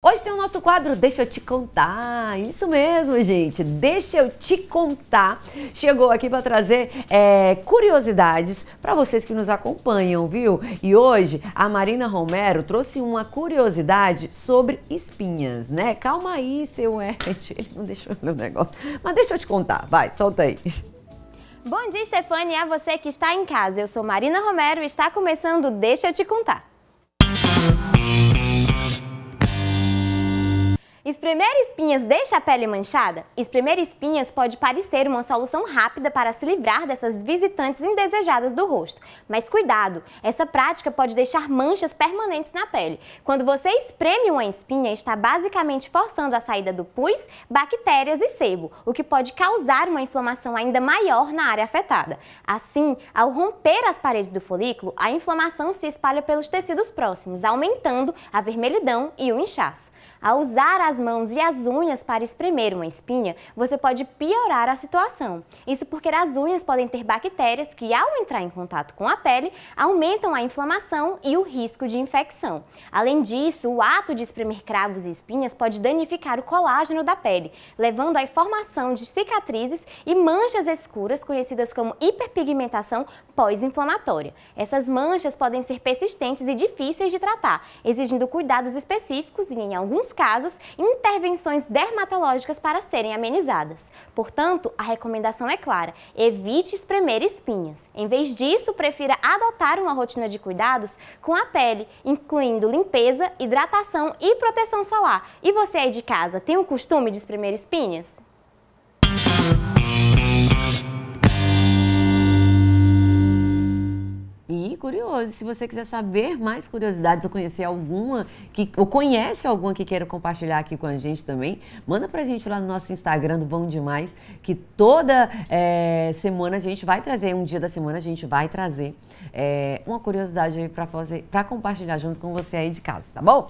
Hoje tem o nosso quadro Deixa eu te contar. Isso mesmo, gente. Deixa eu te contar. Chegou aqui para trazer é, curiosidades para vocês que nos acompanham, viu? E hoje a Marina Romero trouxe uma curiosidade sobre espinhas, né? Calma aí, seu Ed. Ele não deixou meu negócio. Mas deixa eu te contar. Vai, solta aí. Bom dia, Stefani, a é você que está em casa. Eu sou Marina Romero e está começando Deixa eu te contar. Espremer espinhas deixa a pele manchada? Espremer espinhas pode parecer uma solução rápida para se livrar dessas visitantes indesejadas do rosto. Mas cuidado, essa prática pode deixar manchas permanentes na pele. Quando você espreme uma espinha, está basicamente forçando a saída do pus, bactérias e sebo, o que pode causar uma inflamação ainda maior na área afetada. Assim, ao romper as paredes do folículo, a inflamação se espalha pelos tecidos próximos, aumentando a vermelhidão e o inchaço. Ao usar as mãos mãos e as unhas para espremer uma espinha, você pode piorar a situação. Isso porque as unhas podem ter bactérias que, ao entrar em contato com a pele, aumentam a inflamação e o risco de infecção. Além disso, o ato de espremer cravos e espinhas pode danificar o colágeno da pele, levando à formação de cicatrizes e manchas escuras, conhecidas como hiperpigmentação pós-inflamatória. Essas manchas podem ser persistentes e difíceis de tratar, exigindo cuidados específicos e, em alguns casos, intervenções dermatológicas para serem amenizadas. Portanto, a recomendação é clara, evite espremer espinhas. Em vez disso, prefira adotar uma rotina de cuidados com a pele, incluindo limpeza, hidratação e proteção solar. E você aí de casa, tem o costume de espremer espinhas? curioso. Se você quiser saber mais curiosidades ou conhecer alguma, que, ou conhece alguma que queira compartilhar aqui com a gente também, manda pra gente lá no nosso Instagram do Bom Demais, que toda é, semana a gente vai trazer, um dia da semana a gente vai trazer é, uma curiosidade aí pra, fazer, pra compartilhar junto com você aí de casa, tá bom?